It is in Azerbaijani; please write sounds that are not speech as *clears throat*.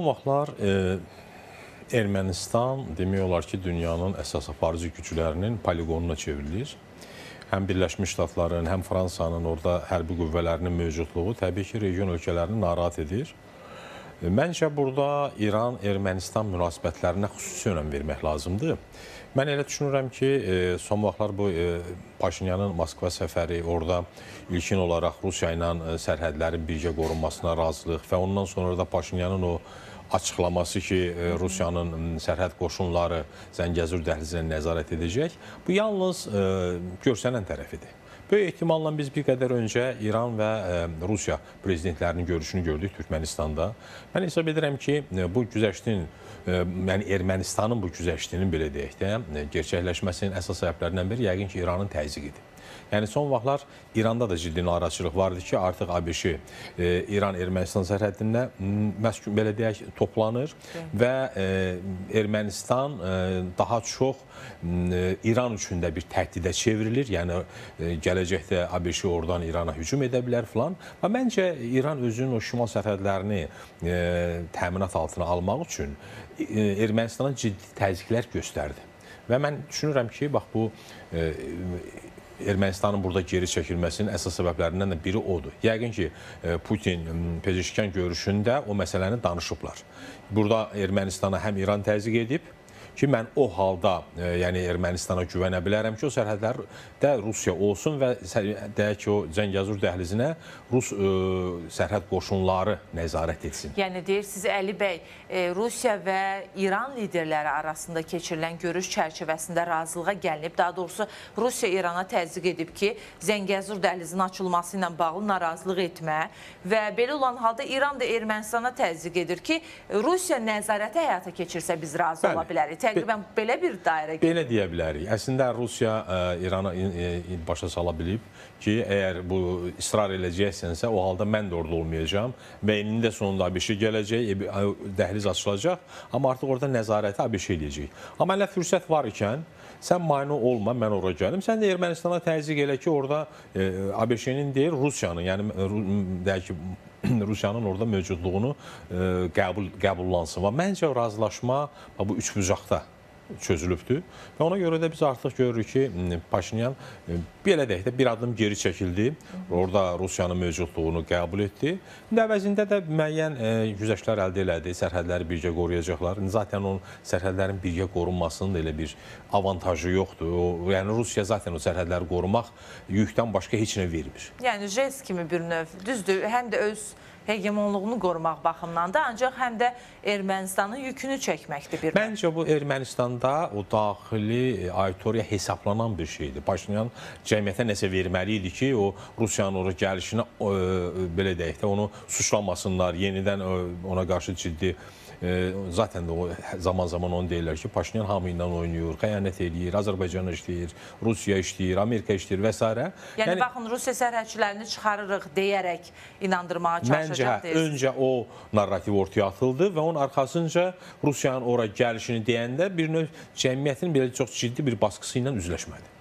Bu vaxtlar e, Ermənistan demək olar ki, dünyanın əsas aparıcı güclərinin poliqonuna çevrilir. Həm Birləşmiş Ştatların, həm Fransanın orada hərbi qüvvələrinin mövcudluğu təbii ki, region ölkələrini narahat edir. E, məncə burada İran-Ermənistan münasibətlərinə xüsusi önəm vermək lazımdır. Mən elə düşünürəm ki, e, son vaxtlar bu e, Paşinyanın Moskva səfəri orada ilkin olaraq Rusiya ilə sərhədlərin birgə qorunmasına razılıq və ondan sonra da Paşinyanın o açıqlaması ki, Rusiyanın sərhəd qoşunları Zəngəzur dəhlizinə nəzarət edəcək. Bu yalnız görsənən tərəfidir. Böyük ehtimalla biz bir qədər öncə İran və e, Rusiya prezidentlərinin görüşünü gördük Türkmənistanda. Mən hesab edirəm ki, e, bu güzəştin e, yəni Ermənistanın bu güzəştinin belə deyək də gerçəkləşməsinin əsas səbəblərindən biri yəqin ki, İranın təzyiqidir. Yəni son vaxtlar İranda da ciddi narazıçılıq var idi ki, artıq ABŞ e, İran-Ermənistan sərhədində məskun belə deyək toplanır və e, Ermənistan e, daha çox İran üçün də bir təhdidə çevrilir. Yəni gələcəkdə ABŞ oradan İrana hücum edə bilər filan. Və məncə İran özünün o şimal sərhədlərini təminat altına almaq üçün Ermənistana ciddi təzyiqlər göstərdi. Və mən düşünürəm ki, bax bu Ermənistanın burada geri çəkilməsinin əsas səbəblərindən də biri odur. Yəqin ki, e, Putin Pezeşkan görüşündə o məsələni danışıblar. Burada Ermənistana həm İran təzyiq edib, ki, mən o halda, e, yəni Ermənistana güvənə bilərəm ki, o sərhədlərdə Rusiya olsun və deyək ki, o Cəngəzur dəhlizinə Rus e, sərhəd qoşunları nəzarət etsin. Yəni deyirsiniz Əli bəy, e, Rusiya və İran liderləri arasında keçirilən görüş çərçivəsində razılığa gəlinib. Daha doğrusu Rusiya İrana təzyiq edib ki, Zəngəzur dəhlizinin açılması ilə bağlı narazılıq etmə və belə olan halda İran da Ermənistana təzyiq edir ki, Rusiya nəzarəti həyata keçirsə biz razı Bəli. ola bilərik təqribən belə bir dairə gəlir. Belə deyə bilərik. Əslində Rusiya e, İranı e, başa sala bilib ki, əgər bu israr eləyəcəksənsə, o halda mən də orada olmayacağam və elində sonunda ABŞ gələcək, e, dəhliz açılacaq, amma artıq orada nəzarəti ABŞ eləyəcək. Amma elə fürsət var ikən sən mane olma, mən ora gəlim. Sən də Ermənistana təzyiq elə ki, orada ABŞ-nin deyil, Rusiyanın, yəni deyək ki, *clears throat* Rusiyanın orada mövcudluğunu e, qəbul qəbullansın. Və məncə razılaşma bu üçbucaqda çözülübdür. Və ona görə də biz artıq görürük ki, Paşinyan belə deyək də bir addım geri çəkildi. Orada Rusiyanın mövcudluğunu qəbul etdi. İndi əvəzində də müəyyən güzəştlər e, əldə elədi. Sərhədləri birgə qoruyacaqlar. Zaten onun sərhədlərin birgə qorunmasının da elə bir avantajı yoxdur. O, yəni Rusiya zaten o sərhədləri qorumaq yükdən başqa heç nə vermir. Yəni jest kimi bir növ. Düzdür, həm də öz hegemonluğunu qorumaq baxımından da, ancaq həm də Ermənistanın yükünü çəkməkdir bir. Məncə bu Ermənistanın olanda o daxili e, auditoriya hesablanan bir şeydir. Paşinyan cəmiyyətə nəsə verməli idi ki, o Rusiyanın ora gəlişinə e, belə deyək də onu suçlamasınlar, yenidən e, ona qarşı ciddi Zaten də o zaman-zaman onu deyirlər ki, Paşinyan hamı ilə oynayır, xəyanət eləyir, Azərbaycana işləyir, Rusiya işləyir, Amerika işləyir və s. Yəni, yəni baxın, Rusiya sərhədçilərini çıxarırıq deyərək inandırmağa çalışacaq deyir. Məncə, hə, öncə o narrativ ortaya atıldı və onun arxasınca Rusiyanın ora gəlişini deyəndə bir növ cəmiyyətin belə çox ciddi bir baskısı ilə üzləşmədi.